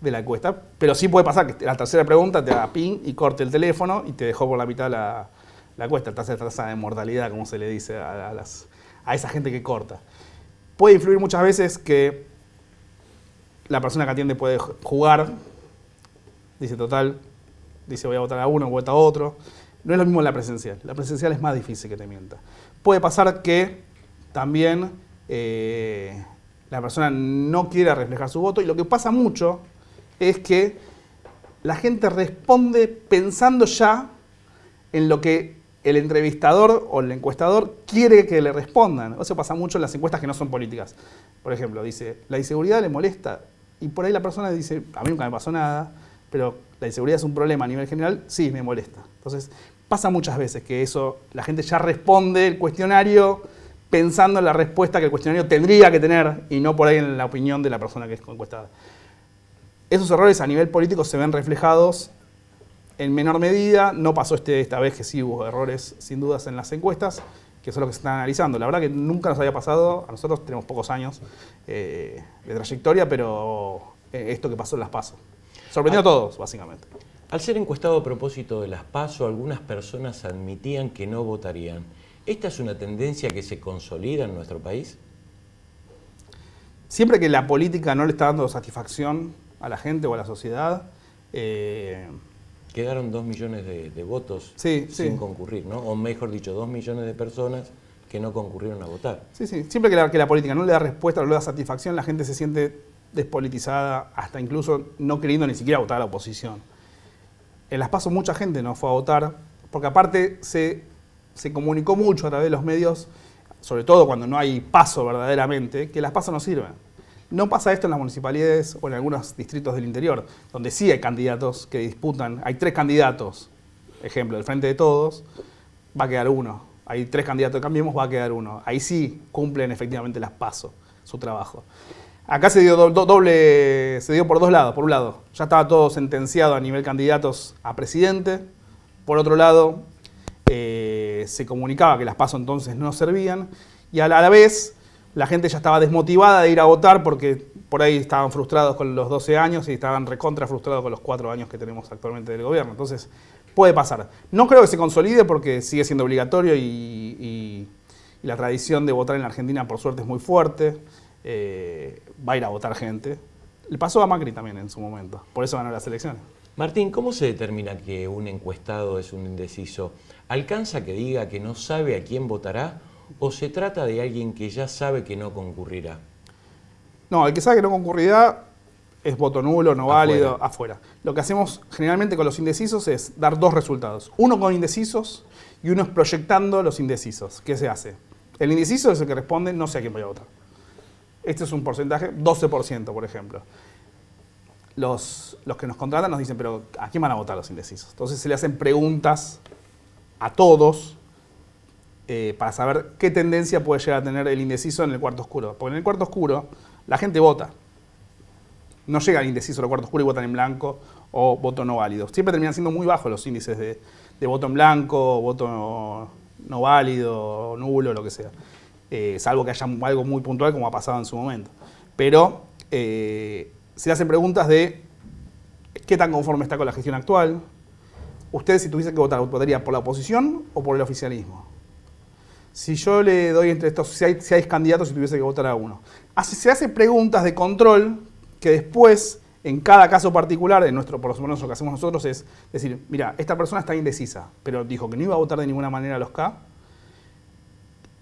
de encuesta. Pero sí puede pasar que la tercera pregunta te haga ping y corte el teléfono y te dejó por la mitad la, la encuesta, tasa de, mortalidad, como se le dice a, las, a esa gente que corta. Puede influir muchas veces que la persona que atiende puede jugar, dice total, dice voy a votar a uno, voy a otro. No es lo mismo la presencial. La presencial es más difícil que te mienta. Puede pasar que también eh, la persona no quiere reflejar su voto y lo que pasa mucho es que la gente responde pensando ya en lo que el entrevistador o el encuestador quiere que le respondan. Eso pasa mucho en las encuestas que no son políticas. Por ejemplo, dice, la inseguridad le molesta. Y por ahí la persona dice, a mí nunca me pasó nada, pero la inseguridad es un problema a nivel general, sí, me molesta. Entonces, pasa muchas veces que eso, la gente ya responde el cuestionario pensando en la respuesta que el cuestionario tendría que tener y no por ahí en la opinión de la persona que es encuestada. Esos errores a nivel político se ven reflejados en menor medida. No pasó este, esta vez que sí hubo errores sin dudas en las encuestas, que son los que se están analizando. La verdad que nunca nos había pasado, a nosotros tenemos pocos años eh, de trayectoria, pero eh, esto que pasó en las PASO. Sorprendió a todos, básicamente. Al ser encuestado a propósito de las PASO, algunas personas admitían que no votarían. ¿Esta es una tendencia que se consolida en nuestro país? Siempre que la política no le está dando satisfacción a la gente o a la sociedad, eh, Quedaron dos millones de, votos sin concurrir, ¿no? O mejor dicho, dos millones de personas que no concurrieron a votar. Sí, sí. Siempre que la, política no le da respuesta, no le da satisfacción, la gente se siente despolitizada, hasta incluso no queriendo ni siquiera votar a la oposición. En las pasos mucha gente no fue a votar, porque aparte se se comunicó mucho a través de los medios, sobre todo cuando no hay paso verdaderamente, que las pasos no sirven. No pasa esto en las municipalidades o en algunos distritos del interior, donde sí hay candidatos que disputan, hay tres candidatos, ejemplo, del Frente de Todos, va a quedar uno. Hay tres candidatos que Cambiemos, va a quedar uno. Ahí sí cumplen efectivamente las pasos, su trabajo. Acá se dio doble, se dio por dos lados. Por un lado, ya estaba todo sentenciado a nivel candidatos a presidente. Por otro lado, eh, se comunicaba que las PASO entonces no servían y a la, vez la gente ya estaba desmotivada de ir a votar porque por ahí estaban frustrados con los 12 años y estaban recontra frustrados con los 4 años que tenemos actualmente del gobierno. Entonces, puede pasar. No creo que se consolide porque sigue siendo obligatorio y, la tradición de votar en la Argentina, por suerte, es muy fuerte. Eh, va a ir a votar gente. Le pasó a Macri también en su momento, por eso ganó las elecciones. Martín, ¿cómo se determina que un encuestado es un indeciso? ¿Alcanza que diga que no sabe a quién votará o se trata de alguien que ya sabe que no concurrirá? No, el que sabe que no concurrirá es voto nulo, no válido, afuera. Lo que hacemos generalmente con los indecisos es dar dos resultados. Uno con indecisos y uno proyectando los indecisos. ¿Qué se hace? El indeciso es el que responde no sé a quién voy a votar. Este es un porcentaje, 12% por ejemplo los, que nos contratan nos dicen, pero ¿a quién van a votar los indecisos? Entonces se le hacen preguntas a todos eh, para saber qué tendencia puede llegar a tener el indeciso en el cuarto oscuro. Porque en el cuarto oscuro la gente vota. No llega el indeciso al cuarto oscuro y votan en blanco o voto no válido. Siempre terminan siendo muy bajos los índices de, voto en blanco, voto no, válido, nulo, lo que sea. Eh, salvo que haya algo muy puntual como ha pasado en su momento. Pero eh, se hacen preguntas de qué tan conforme está con la gestión actual. Usted, si tuviese que votar, ¿votaría por la oposición o por el oficialismo? Si yo le doy entre estos si hay candidatos, si tuviese que votar a uno. Así, se hace preguntas de control que después, en cada caso particular, en nuestro, por lo menos lo que hacemos nosotros es decir, mira, esta persona está indecisa, pero dijo que no iba a votar de ninguna manera a los K.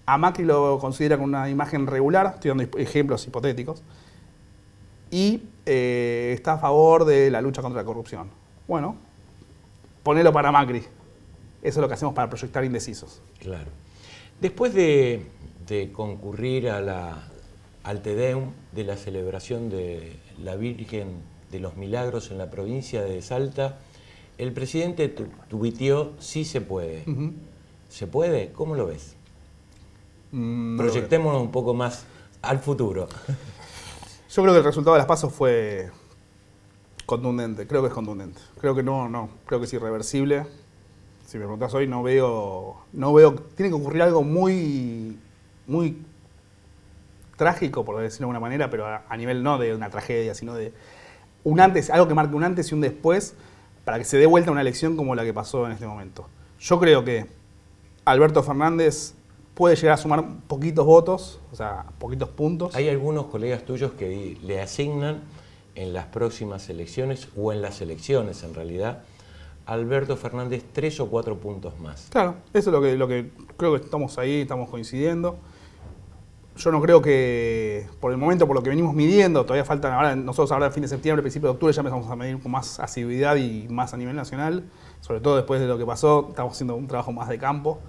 A Macri lo considera con una imagen regular, estoy dando ejemplos hipotéticos y eh, está a favor de la lucha contra la corrupción. Bueno, ponelo para Macri. Eso es lo que hacemos para proyectar indecisos. Claro. Después de, concurrir a la, al Tedeum de la celebración de la Virgen de los Milagros en la provincia de Salta, el presidente tuvitió sí se puede. ¿Se puede? ¿Cómo lo ves? Mm, Proyectémonos un poco más al futuro. Yo creo que el resultado de las pasos fue contundente, creo que es contundente. Creo que no, no, creo que es irreversible. Si me preguntas hoy, no veo, no veo, tiene que ocurrir algo muy, muy trágico, por decirlo de alguna manera, pero a, nivel no de una tragedia, sino de un antes, algo que marque un antes y un después para que se dé vuelta una elección como la que pasó en este momento. Yo creo que Alberto Fernández puede llegar a sumar poquitos votos, o sea, poquitos puntos. Hay algunos colegas tuyos que le asignan en las próximas elecciones o en las elecciones en realidad. Alberto Fernández tres o cuatro puntos más. Claro, eso es lo que, lo que creo que estamos ahí, estamos coincidiendo. Yo no creo que, por el momento, por lo que venimos midiendo, todavía faltan ahora, nosotros ahora fin de septiembre, principio de octubre, ya empezamos a medir con más asiduidad y más a nivel nacional, sobre todo después de lo que pasó, estamos haciendo un trabajo más de campo.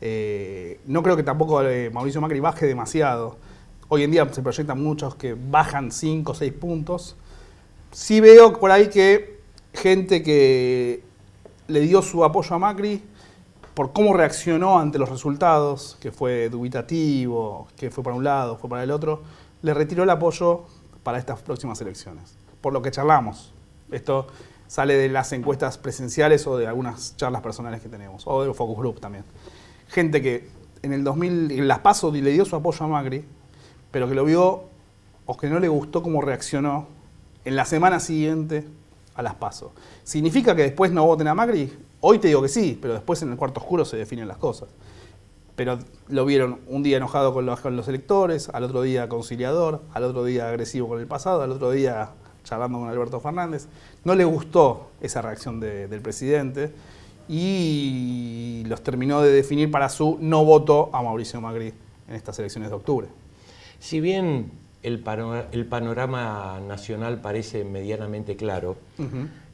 Eh, no creo que tampoco eh, Mauricio Macri baje demasiado. Hoy en día se proyectan muchos que bajan 5 o 6 puntos. Sí veo por ahí que gente que le dio su apoyo a Macri por cómo reaccionó ante los resultados, que fue dubitativo, que fue para un lado, fue para el otro, le retiró el apoyo para estas próximas elecciones. Por lo que charlamos. Esto sale de las encuestas presenciales o de algunas charlas personales que tenemos, o de los focus group también gente que en el 2000, en las PASO le dio su apoyo a Macri, pero que lo vio o que no le gustó cómo reaccionó en la semana siguiente a las PASO. ¿Significa que después no voten a Macri? Hoy te digo que sí, pero después en el cuarto oscuro se definen las cosas. Pero lo vieron un día enojado con los, electores, al otro día conciliador, al otro día agresivo con el pasado, al otro día charlando con Alberto Fernández. No le gustó esa reacción del presidente y los terminó de definir para su no voto a Mauricio Macri en estas elecciones de octubre. Si bien el, panorama nacional parece medianamente claro,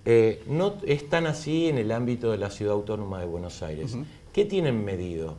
eh, no es tan así en el ámbito de la ciudad autónoma de Buenos Aires. ¿Qué tienen medido?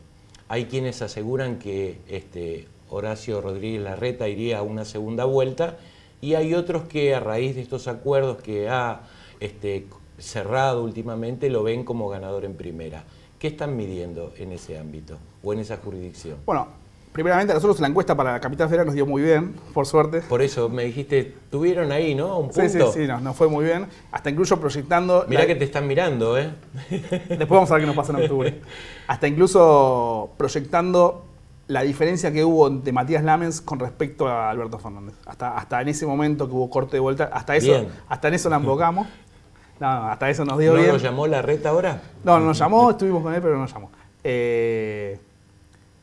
Hay quienes aseguran que este, Horacio Rodríguez Larreta iría a una segunda vuelta y hay otros que a raíz de estos acuerdos que ha este, cerrado últimamente lo ven como ganador en primera. ¿Qué están midiendo en ese ámbito o en esa jurisdicción? Bueno, primeramente a nosotros la encuesta para la capital federal nos dio muy bien, por suerte. Por eso me dijiste, tuvieron ahí, ¿no? Un punto. Sí, sí, sí, nos no fue muy bien. Hasta incluso proyectando... Mirá que te están mirando, ¿eh? Después vamos a ver qué nos pasa en octubre. Hasta incluso proyectando la diferencia que hubo de Matías Lamens con respecto a Alberto Fernández. Hasta, hasta en ese momento que hubo corte de vuelta, hasta eso, hasta en eso la embocamos. No, hasta eso nos dio ¿No bien. ¿No nos llamó la reta ahora? No, nos llamó, estuvimos con él, pero no nos llamó. Eh,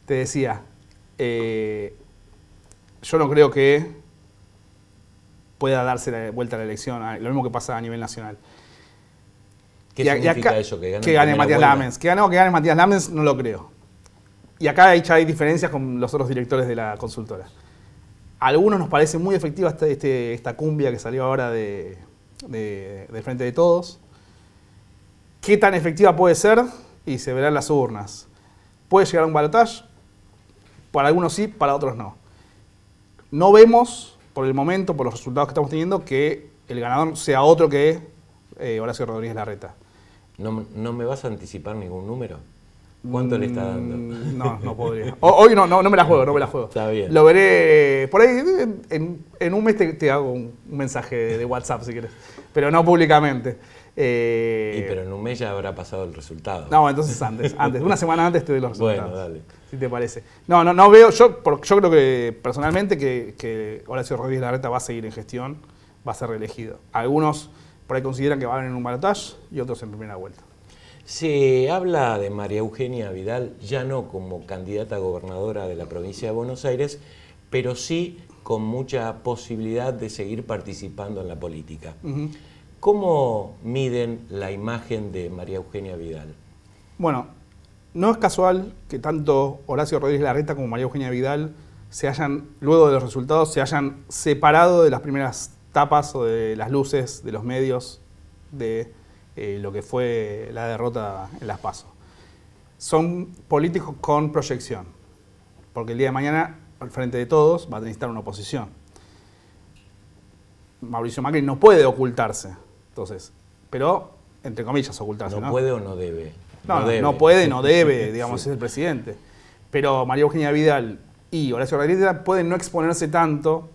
te decía, eh, yo no creo que pueda darse la vuelta a la elección, lo mismo que pasa a nivel nacional. ¿Qué significa eso? ¿Que gane, que gane Matías Lamens? Que gane o que gane Matías Lamens, no lo creo. Y acá hay diferencias con los otros directores de la consultora. A algunos nos parece muy efectiva este, este esta cumbia que salió ahora de, de, Frente de Todos. ¿Qué tan efectiva puede ser? Y se verán las urnas. ¿Puede llegar a un balotaje? Para algunos sí, para otros no. No vemos, por el momento, por los resultados que estamos teniendo, que el ganador sea otro que eh, Horacio Rodríguez Larreta. ¿No me vas a anticipar ningún número? ¿Cuánto le está dando? Mm, no, no podría. Hoy no, no, no me la juego, no me la juego. Está bien. Lo veré. Eh, por ahí, eh, en, un mes te, hago un mensaje de, WhatsApp si quieres. Pero no públicamente. Eh, pero en un mes ya habrá pasado el resultado. No, entonces antes, antes. Una semana antes te doy los resultados. Bueno, dale. Si te parece. No, no, no veo. Yo, yo creo que personalmente que, que Horacio Rodríguez Larreta va a seguir en gestión, va a ser reelegido. Algunos por ahí consideran que va a haber un balotaje y otros en primera vuelta. Se habla de María Eugenia Vidal ya no como candidata a gobernadora de la provincia de Buenos Aires, pero sí con mucha posibilidad de seguir participando en la política. ¿Cómo miden la imagen de María Eugenia Vidal? Bueno, no es casual que tanto Horacio Rodríguez Larreta como María Eugenia Vidal se hayan, luego de los resultados, se hayan separado de las primeras tapas o de las luces de los medios de, eh, lo que fue la derrota en las pasos. Son políticos con proyección, porque el día de mañana, al frente de todos, va a necesitar una oposición. Mauricio Macri no puede ocultarse, entonces, pero entre comillas ocultarse. No, puede o no debe. No, puede, no debe, digamos, es el presidente. Pero María Eugenia Vidal y Horacio Rodríguez pueden no exponerse tanto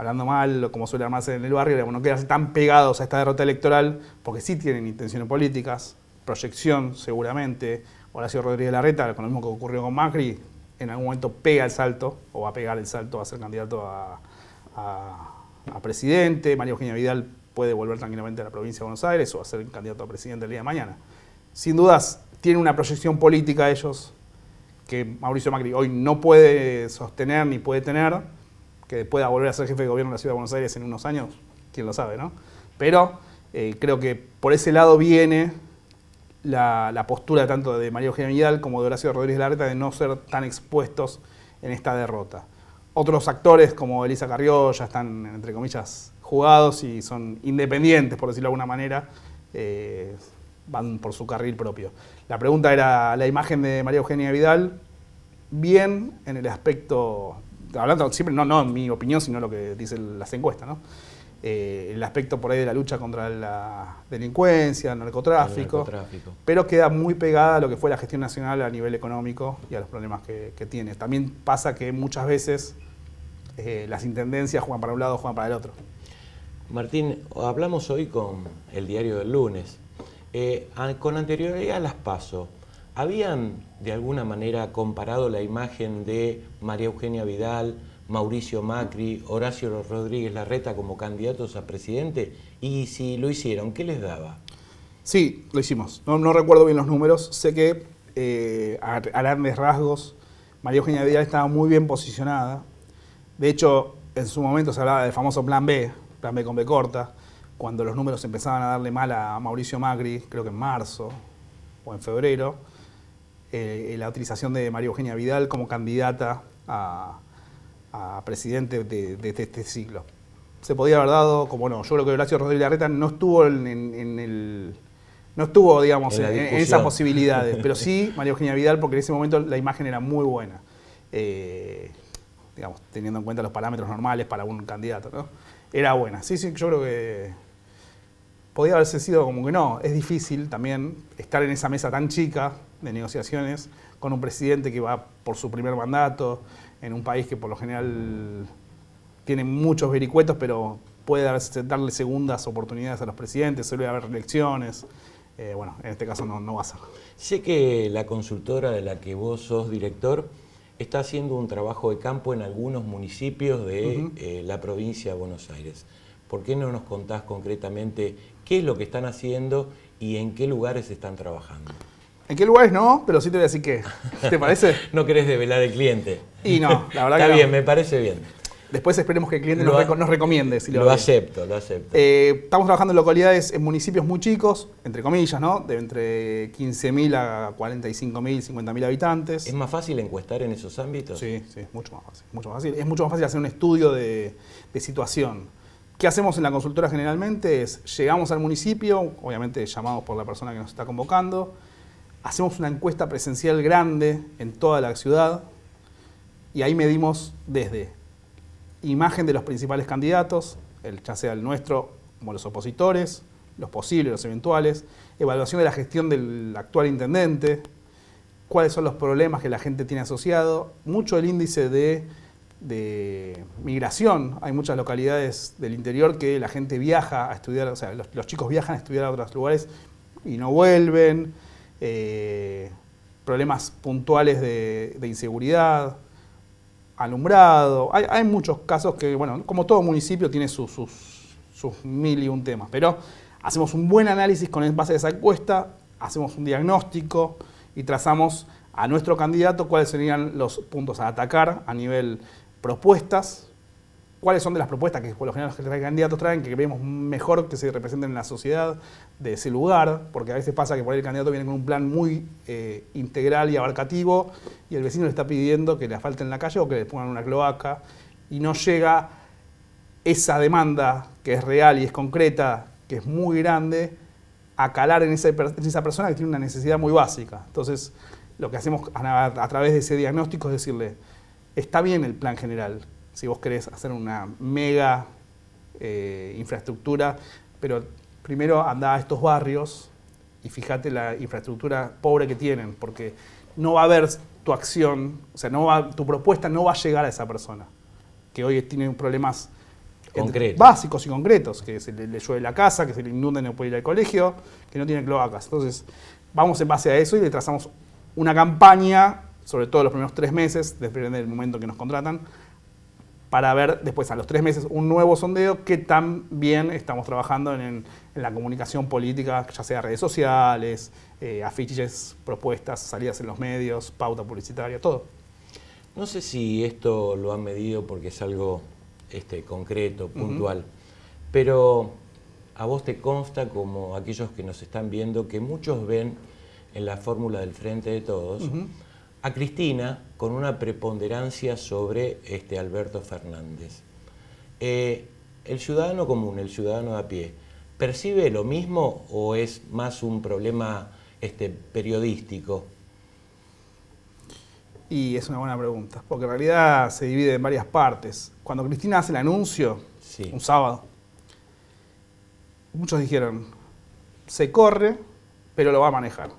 hablando mal, como suele armarse en el barrio, no quedarse tan pegados a esta derrota electoral, porque sí tienen intenciones políticas, proyección seguramente. Horacio Rodríguez Larreta, con lo mismo que ocurrió con Macri, en algún momento pega el salto, o va a pegar el salto, va a ser candidato a, presidente. María Eugenia Vidal puede volver tranquilamente a la provincia de Buenos Aires o a ser candidato a presidente el día de mañana. Sin dudas, tienen una proyección política ellos que Mauricio Macri hoy no puede sostener ni puede tener que pueda volver a ser jefe de gobierno de la Ciudad de Buenos Aires en unos años, quién lo sabe, ¿no? Pero eh, creo que por ese lado viene la, postura tanto de María Eugenia Vidal como de Horacio Rodríguez Larreta de no ser tan expuestos en esta derrota. Otros actores como Elisa Carrió ya están, entre comillas, jugados y son independientes, por decirlo de alguna manera, eh, van por su carril propio. La pregunta era la imagen de María Eugenia Vidal, bien en el aspecto hablando siempre, no, no en mi opinión, sino lo que dicen las encuestas, ¿no? Eh, el aspecto por ahí de la lucha contra la delincuencia, el narcotráfico, pero queda muy pegada a lo que fue la gestión nacional a nivel económico y a los problemas que, que tiene. También pasa que muchas veces eh, las intendencias juegan para un lado, juegan para el otro. Martín, hablamos hoy con el diario del lunes. Eh, con anterioridad las PASO, habían de alguna manera comparado la imagen de María Eugenia Vidal, Mauricio Macri, Horacio Rodríguez Larreta como candidatos a presidente? Y si lo hicieron, ¿qué les daba? Sí, lo hicimos. No, recuerdo bien los números. Sé que eh, a, a, grandes rasgos María Eugenia Vidal estaba muy bien posicionada. De hecho, en su momento se hablaba del famoso plan B, plan B con B corta, cuando los números empezaban a darle mal a Mauricio Macri, creo que en marzo o en febrero eh, la utilización de María Eugenia Vidal como candidata a, presidente de, este ciclo Se podía haber dado, como no, yo creo que Horacio Rodríguez Larreta no estuvo en, No estuvo, digamos, en, esas posibilidades, pero sí María Eugenia Vidal, porque en ese momento la imagen era muy buena. Eh, digamos, teniendo en cuenta los parámetros normales para un candidato, Era buena. Sí, sí, yo creo que podía haberse sido como que no, es difícil también estar en esa mesa tan chica de negociaciones con un presidente que va por su primer mandato, en un país que por lo general tiene muchos vericuetos, pero puede darle segundas oportunidades a los presidentes, suele haber elecciones. Eh, bueno, en este caso no, no va a ser. Sé que la consultora de la que vos sos director está haciendo un trabajo de campo en algunos municipios de eh, la provincia de Buenos Aires. ¿Por qué no nos contás concretamente qué es lo que están haciendo y en qué lugares están trabajando. ¿En qué lugares no? Pero sí te voy a decir que. ¿Te parece? no querés develar el cliente. Y no, la verdad que. Está bien, me parece bien. Después esperemos que el cliente nos, recomiende. Si lo, acepto, lo acepto. Eh, estamos trabajando en localidades, en municipios muy chicos, entre comillas, ¿no? De entre 15.000 a 45.000, 50.000 habitantes. ¿Es más fácil encuestar en esos ámbitos? Sí, sí, mucho más fácil. Mucho Es mucho más fácil hacer un estudio de, de situación. ¿Qué hacemos en la consultora generalmente? Es llegamos al municipio, obviamente llamados por la persona que nos está convocando, hacemos una encuesta presencial grande en toda la ciudad y ahí medimos desde imagen de los principales candidatos, el, ya sea el nuestro como los opositores, los posibles, los eventuales, evaluación de la gestión del actual intendente, cuáles son los problemas que la gente tiene asociado, mucho el índice de de migración. Hay muchas localidades del interior que la gente viaja a estudiar, o sea, los, chicos viajan a estudiar a otros lugares y no vuelven. Eh, problemas puntuales de, inseguridad, alumbrado. Hay, muchos casos que, bueno, como todo municipio tiene sus, sus mil y un temas, pero hacemos un buen análisis con base de esa encuesta, hacemos un diagnóstico y trazamos a nuestro candidato cuáles serían los puntos a atacar a nivel propuestas, cuáles son de las propuestas que por lo general los candidatos traen, que queremos mejor que se representen en la sociedad de ese lugar, porque a veces pasa que por ahí el candidato viene con un plan muy eh, integral y abarcativo y el vecino le está pidiendo que le asfalten la calle o que le pongan una cloaca y no llega esa demanda que es real y es concreta, que es muy grande, a calar en esa, esa persona que tiene una necesidad muy básica. Entonces, lo que hacemos a través de ese diagnóstico es decirle, está bien el plan general, si vos querés hacer una mega eh, infraestructura, pero primero anda a estos barrios y fíjate la infraestructura pobre que tienen, porque no va a haber tu acción, o sea, no va, tu propuesta no va a llegar a esa persona, que hoy tiene problemas básicos y concretos, que se le, le, llueve la casa, que se le inunda y no puede ir al colegio, que no tiene cloacas. Entonces, vamos en base a eso y le trazamos una campaña sobre todo los primeros tres meses, depende del momento que nos contratan, para ver después a los tres meses un nuevo sondeo que también estamos trabajando en, la comunicación política, ya sea redes sociales, eh, afiches, propuestas, salidas en los medios, pauta publicitaria, todo. No sé si esto lo han medido porque es algo este, concreto, puntual, pero a vos te consta, como aquellos que nos están viendo, que muchos ven en la fórmula del Frente de Todos, a Cristina con una preponderancia sobre este, Alberto Fernández. Eh, ¿El ciudadano común, el ciudadano a pie, percibe lo mismo o es más un problema este, periodístico? Y es una buena pregunta, porque en realidad se divide en varias partes. Cuando Cristina hace el anuncio, un sábado, muchos dijeron, se corre, pero lo va a manejar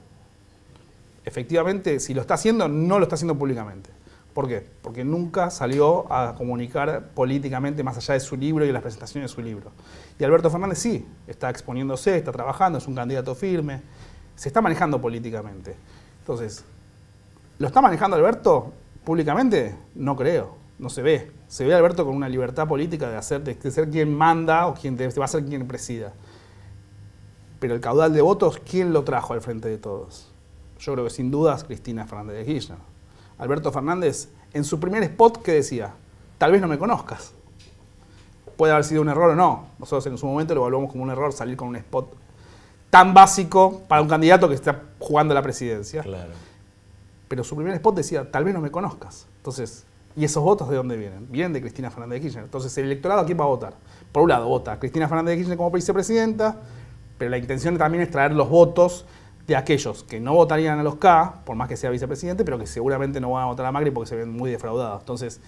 efectivamente, si lo está haciendo, no lo está haciendo públicamente. ¿Por qué? Porque nunca salió a comunicar políticamente más allá de su libro y de las presentaciones de su libro. Y Alberto Fernández sí, está exponiéndose, está trabajando, es un candidato firme, se está manejando políticamente. Entonces, ¿lo está manejando Alberto públicamente? No creo, no se ve. Se ve a Alberto con una libertad política de, hacer, de ser quien manda o quien va a ser quien presida. Pero el caudal de votos, ¿quién lo trajo al frente de todos? Yo creo que sin dudas Cristina Fernández de Kirchner. Alberto Fernández, en su primer spot que decía, tal vez no me conozcas. Puede haber sido un error o no. Nosotros en su momento lo evaluamos como un error salir con un spot tan básico para un candidato que está jugando la presidencia. Claro. Pero su primer spot decía, tal vez no me conozcas. Entonces, ¿y esos votos de dónde vienen? Vienen de Cristina Fernández de Kirchner. Entonces, ¿el electorado a quién va a votar? Por un lado, vota a Cristina Fernández de Kirchner como vicepresidenta, pero la intención también es traer los votos de aquellos que no votarían a los K, por más que sea vicepresidente, pero que seguramente no van a votar a Macri porque se ven muy defraudados. Entonces,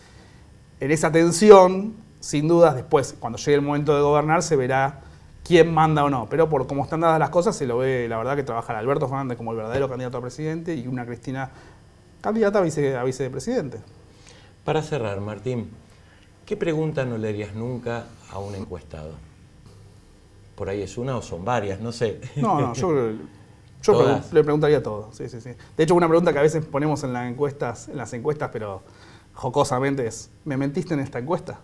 en esa tensión, sin dudas, después, cuando llegue el momento de gobernar, se verá quién manda o no. Pero por cómo están dadas las cosas, se lo ve, la verdad, que trabaja Alberto Fernández como el verdadero candidato a presidente y una Cristina candidata a, vicepresidente. Para cerrar, Martín, ¿qué pregunta no le harías nunca a un encuestado? Por ahí es una o son varias, no sé. No, no, yo Yo le preguntaría todo, sí, sí, sí. De hecho, una pregunta que a veces ponemos en, las encuestas, en las encuestas, pero jocosamente es, ¿me mentiste en esta encuesta?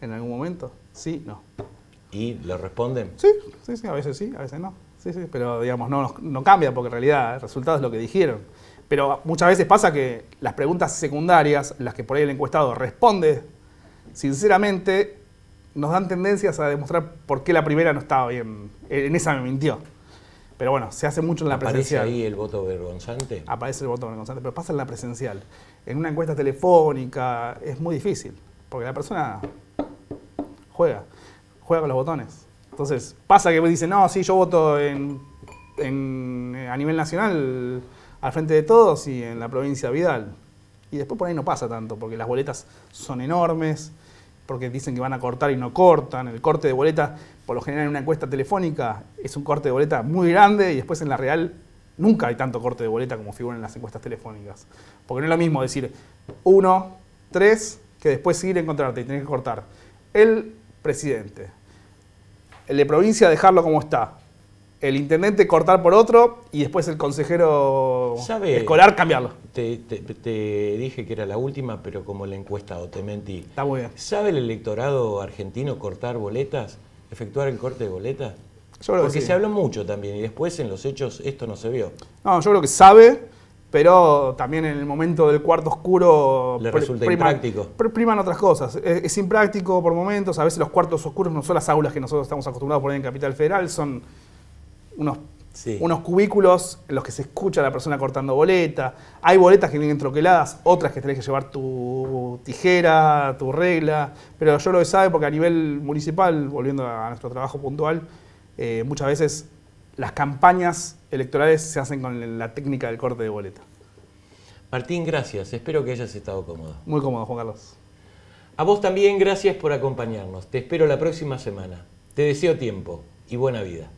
¿En algún momento? Sí, no. ¿Y le responden? Sí, sí, sí, a veces sí, a veces no. Sí, sí, pero digamos, no, no cambia porque en realidad el resultado es lo que dijeron. Pero muchas veces pasa que las preguntas secundarias, las que por ahí el encuestado responde, sinceramente, nos dan tendencias a demostrar por qué la primera no estaba bien. En esa me mintió. Pero bueno, se hace mucho en la presencial. ¿Aparece ahí el voto vergonzante? Aparece el voto vergonzante, pero pasa en la presencial. En una encuesta telefónica es muy difícil, porque la persona juega, juega con los botones. Entonces, pasa que dicen, no, sí, yo voto en, a nivel nacional al frente de todos y en la provincia Vidal. Y después por ahí no pasa tanto, porque las boletas son enormes, porque dicen que van a cortar y no cortan, el corte de boletas por lo general en una encuesta telefónica es un corte de boleta muy grande y después en la real nunca hay tanto corte de boleta como figuran en las encuestas telefónicas. Porque no es lo mismo decir uno, tres, que después seguir encontrarte y tener que cortar. El presidente, el de provincia dejarlo como está, el intendente cortar por otro y después el consejero escolar cambiarlo. Te, dije que era la última, pero como la encuesta te mentí. Está muy bien. ¿Sabe el electorado argentino cortar boletas? efectuar el corte de boleta? Porque se habló mucho también y después en los hechos esto no se vio. No, yo creo que sabe, pero también en el momento del cuarto oscuro le resulta impráctico. Priman otras cosas. Es, es, impráctico por momentos, a veces los cuartos oscuros no son las aulas que nosotros estamos acostumbrados a poner en Capital Federal, son unos unos cubículos en los que se escucha a la persona cortando boleta. Hay boletas que vienen troqueladas, otras que tenés que llevar tu tijera, tu regla. Pero yo lo sabe porque a nivel municipal, volviendo a nuestro trabajo puntual, eh, muchas veces las campañas electorales se hacen con la técnica del corte de boleta. Martín, gracias. Espero que hayas estado cómodo. Muy cómodo, Juan Carlos. A vos también, gracias por acompañarnos. Te espero la próxima semana. Te deseo tiempo y buena vida.